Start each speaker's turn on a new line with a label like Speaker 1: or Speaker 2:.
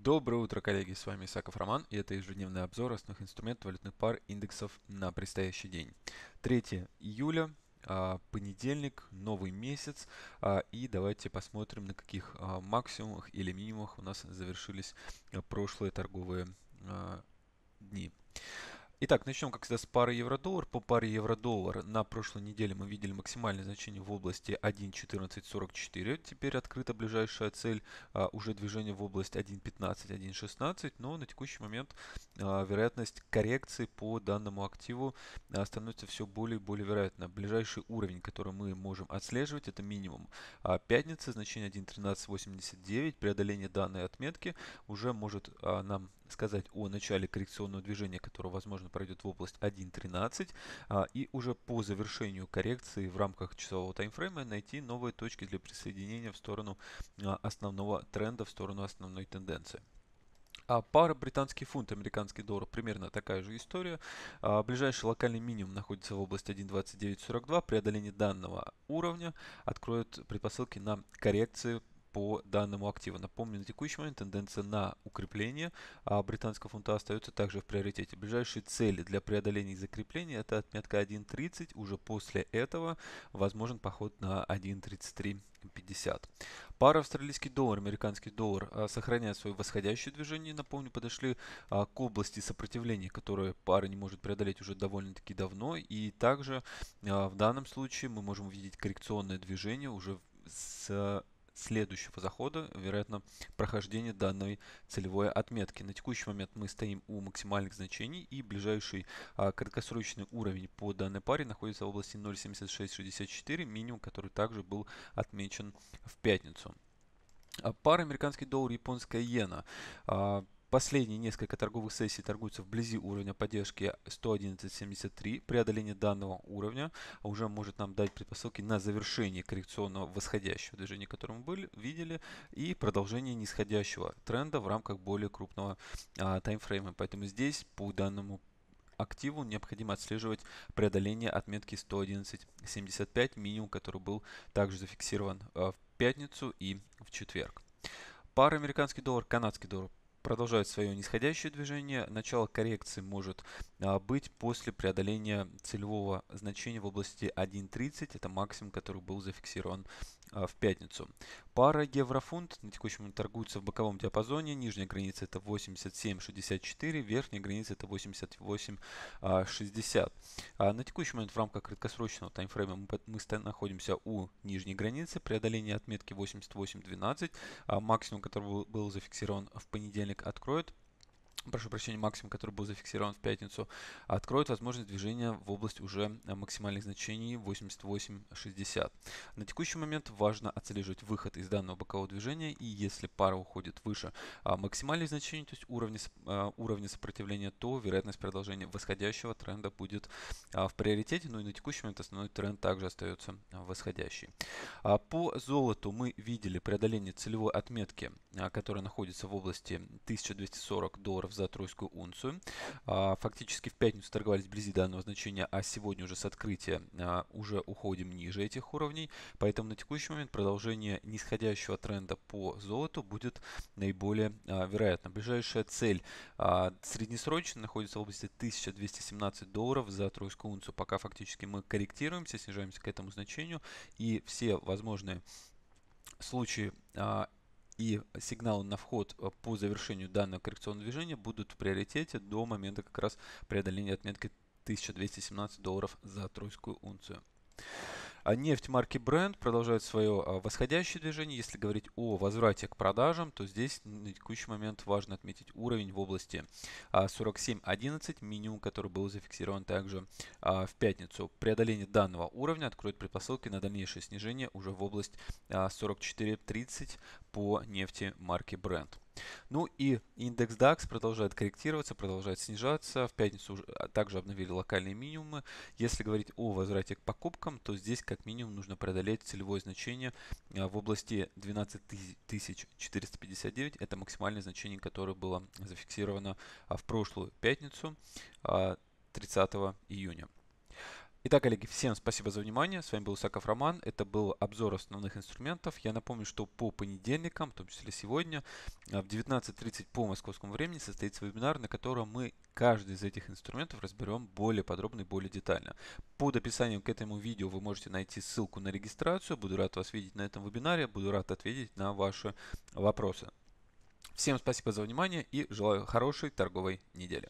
Speaker 1: Доброе утро, коллеги! С вами Исаков Роман и это ежедневный обзор основных инструментов валютных пар индексов на предстоящий день. 3 июля, а, понедельник, новый месяц. А, и давайте посмотрим, на каких а, максимумах или минимумах у нас завершились прошлые торговые дни. Итак, начнем, как всегда, с пары евро-доллар. По паре евро-доллар на прошлой неделе мы видели максимальное значение в области 1.1444. Теперь открыта ближайшая цель, а, уже движение в область 1.15-1.16, но на текущий момент а, вероятность коррекции по данному активу а, становится все более и более вероятно. Ближайший уровень, который мы можем отслеживать, это минимум а, пятницы, значение 1.1389, преодоление данной отметки уже может а, нам сказать о начале коррекционного движения, которое возможно он пройдет в область 1.13 а, и уже по завершению коррекции в рамках часового таймфрейма найти новые точки для присоединения в сторону а, основного тренда, в сторону основной тенденции. А пара британский фунт, американский доллар, примерно такая же история. А, ближайший локальный минимум находится в области 1.2942. Преодоление данного уровня откроет предпосылки на коррекции по данному активу. Напомню, на текущий момент тенденция на укрепление а британского фунта остается также в приоритете. Ближайшие цели для преодоления и закрепления это отметка 1.30. Уже после этого возможен поход на 1,3350. Пара австралийский доллар, американский доллар а, сохраняет свое восходящее движение. Напомню, подошли а, к области сопротивления, которую пара не может преодолеть уже довольно-таки давно. И также а, в данном случае мы можем увидеть коррекционное движение уже с следующего захода, вероятно, прохождение данной целевой отметки. На текущий момент мы стоим у максимальных значений и ближайший а, краткосрочный уровень по данной паре находится в области 0.7664, минимум, который также был отмечен в пятницу. А, пара американский доллар, японская иена. А, Последние несколько торговых сессий торгуются вблизи уровня поддержки 111.73. Преодоление данного уровня уже может нам дать предпосылки на завершение коррекционного восходящего движения, которое мы были, видели, и продолжение нисходящего тренда в рамках более крупного а, таймфрейма. Поэтому здесь по данному активу необходимо отслеживать преодоление отметки 111.75, минимум, который был также зафиксирован а, в пятницу и в четверг. Пара американский доллар, канадский доллар продолжают свое нисходящее движение. Начало коррекции может а, быть после преодоления целевого значения в области 1.30. Это максимум, который был зафиксирован а, в пятницу. Пара еврофунт на текущем момент торгуется в боковом диапазоне. Нижняя граница это 87.64, верхняя граница это 88.60. А, на текущий момент в рамках краткосрочного таймфрейма мы находимся у нижней границы, преодоление отметки 88.12, максимум, который был зафиксирован в понедельник откроет прошу прощения, максимум, который был зафиксирован в пятницу, откроет возможность движения в область уже э, максимальных значений 88.60. На текущий момент важно отслеживать выход из данного бокового движения, и если пара уходит выше а, максимальных значений, то есть уровня, э, уровня сопротивления, то вероятность продолжения восходящего тренда будет а, в приоритете, ну и на текущий момент основной тренд также остается э, восходящий. А, по золоту мы видели преодоление целевой отметки, которая находится в области 1240 долларов за тройскую унцию. А, фактически в пятницу торговались вблизи данного значения, а сегодня уже с открытия а, уже уходим ниже этих уровней. Поэтому на текущий момент продолжение нисходящего тренда по золоту будет наиболее а, вероятно. Ближайшая цель среднесрочно находится в области 1217 долларов за тройскую унцию. Пока фактически мы корректируемся, снижаемся к этому значению и все возможные случаи и сигналы на вход э, по завершению данного коррекционного движения будут в приоритете до момента как раз преодоления отметки 1217 долларов за тройскую унцию. А нефть марки Brent продолжает свое а, восходящее движение. Если говорить о возврате к продажам, то здесь на текущий момент важно отметить уровень в области 47.11, а, минимум, который был зафиксирован также в пятницу. Преодоление данного уровня откроет предпосылки на дальнейшее снижение уже в область 44.30 по нефти марки Brent. Ну и индекс DAX продолжает корректироваться, продолжает снижаться. В пятницу уже а, также обновили локальные минимумы. Если говорить о возврате к покупкам, то здесь как минимум нужно преодолеть целевое значение а, в области 12 459. Это максимальное значение, которое было зафиксировано а, в прошлую пятницу 30 июня. Итак, коллеги, всем спасибо за внимание. С вами был Саков Роман. Это был обзор основных инструментов. Я напомню, что по понедельникам, в том числе сегодня, а, в 19.30 по московскому времени состоится вебинар, на котором мы каждый из этих инструментов разберем более подробно и более детально. Под описанием к этому видео вы можете найти ссылку на регистрацию. Буду рад вас видеть на этом вебинаре. Буду рад ответить на ваши вопросы. Всем спасибо за внимание и желаю хорошей торговой недели.